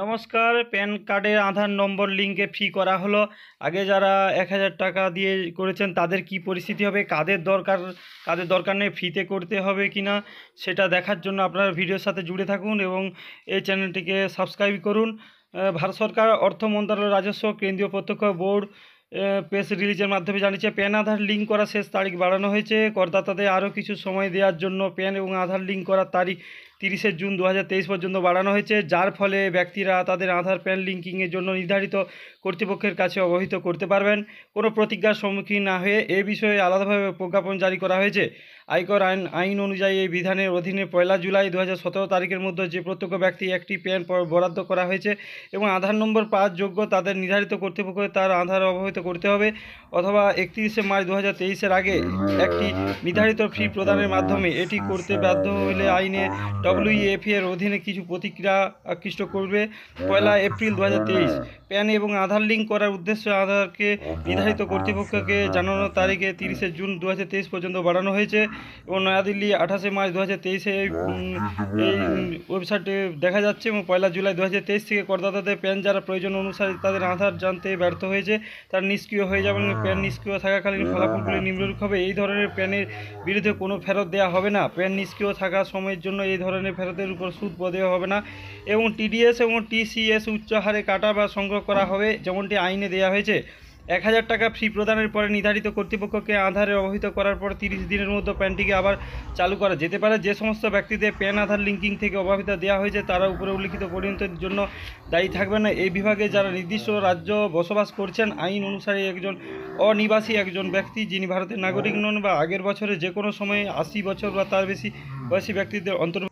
নমস্কার প্যান কার্ডের আধার নম্বর লিঙ্কে ফি করা হলো আগে যারা এক হাজার টাকা দিয়ে করেছেন তাদের কি পরিস্থিতি হবে কাদের দরকার কাদের দরকার নেই ফিতে করতে হবে কি না সেটা দেখার জন্য আপনারা ভিডিওর সাথে জুড়ে থাকুন এবং এই চ্যানেলটিকে সাবস্ক্রাইব করুন ভারত সরকার অর্থ মন্ত্রণালয় রাজস্ব কেন্দ্রীয় প্রত্যক্ষ বোর্ড প্রেস রিলিজের মাধ্যমে জানিয়েছে প্যান আধার লিঙ্ক করা শেষ তারিখ বাড়ানো হয়েছে করদাতাদের আরও কিছু সময় দেওয়ার জন্য প্যান এবং আধার লিঙ্ক করার তারিখ তিরিশে জুন দু পর্যন্ত বাড়ানো হয়েছে যার ফলে ব্যক্তিরা তাদের আধার প্যান লিঙ্কিংয়ের জন্য নির্ধারিত কর্তৃপক্ষের কাছে অবহিত করতে পারবেন কোনো প্রতিজ্ঞার সম্মুখীন না হয়ে এ বিষয়ে আলাদাভাবে প্রজ্ঞাপন জারি করা হয়েছে আয়কর আইন আইন অনুযায়ী এই বিধানের অধীনে পয়লা জুলাই দু তারিখের মধ্যে যে প্রত্যক্ষ ব্যক্তি একটি প্যান বরাদ্দ করা হয়েছে এবং আধার নম্বর পাঁচ যোগ্য তাদের নির্ধারিত কর্তৃপক্ষ তার আধার অবহিত করতে হবে অথবা একত্রিশে মার্চ দু হাজার আগে একটি নির্ধারিত ফি প্রদানের মাধ্যমে এটি করতে বাধ্য হলে আইনে ডব্লিউএফ e e এর অধীনে কিছু প্রতিক্রিয়া আকৃষ্ট করবে হ্যাঁ। পয়লা এপ্রিল দু হ্যাঁ। প্যান এবং আধার লিঙ্ক করার উদ্দেশ্যে আধারকে নির্ধারিত আচ্ছা, কর্তৃপক্ষকে আচ্ছা। জানানোর তারিখে তিরিশে জুন দু পর্যন্ত বাড়ানো হয়েছে এবং নয়াদিল্লি আঠাশে মার্চ দু হাজার তেইশে এই হ্যাঁ। ওয়েবসাইটে দেখা যাচ্ছে এবং পয়লা জুলাই দু থেকে করদাতাদের প্যান যারা প্রয়োজন অনুসারে তাদের আধার জানতে ব্যর্থ হয়েছে তারা নিষ্ক্রিয় হয়ে যাবে এবং প্যান নিষ্ক্রিয় থাকাকালীন ফলাফলগুলি নিম্নরূপ হবে এই ধরনের প্যানের বিরুদ্ধে কোনো ফেরত দেওয়া হবে না প্যান নিষ্ক্রিয় থাকার সময়ের জন্য এই ধরনের ধরনের ফেরতের উপর সুদ দেওয়া হবে না এবং টিডিএস এবং টিসিএস উচ্চ হারে কাটা বা সংগ্রহ করা হবে যেমনটি আইনে দেওয়া হয়েছে এক হাজার টাকা ফি প্রদানের পরে নির্ধারিত কর্তৃপক্ষকে আধারে অবহিত করার পর তিরিশ দিনের মধ্যে প্যানটিকে আবার চালু করা যেতে পারে যে সমস্ত ব্যক্তিদের প্যান আধার লিঙ্কিং থেকে অবহিত দেওয়া হয়েছে তারা উপরে উল্লিখিত পরিণতির জন্য দায়ী থাকবে না এই বিভাগে যারা নির্দিষ্ট রাজ্য বসবাস করছেন আইন অনুসারে একজন অনিবাসী একজন ব্যক্তি যিনি ভারতের নাগরিক নন বা আগের বছরে যে কোনো সময়ে আশি বছর বা তার বেশি বয়সী ব্যক্তিদের অন্তর্ভুক্ত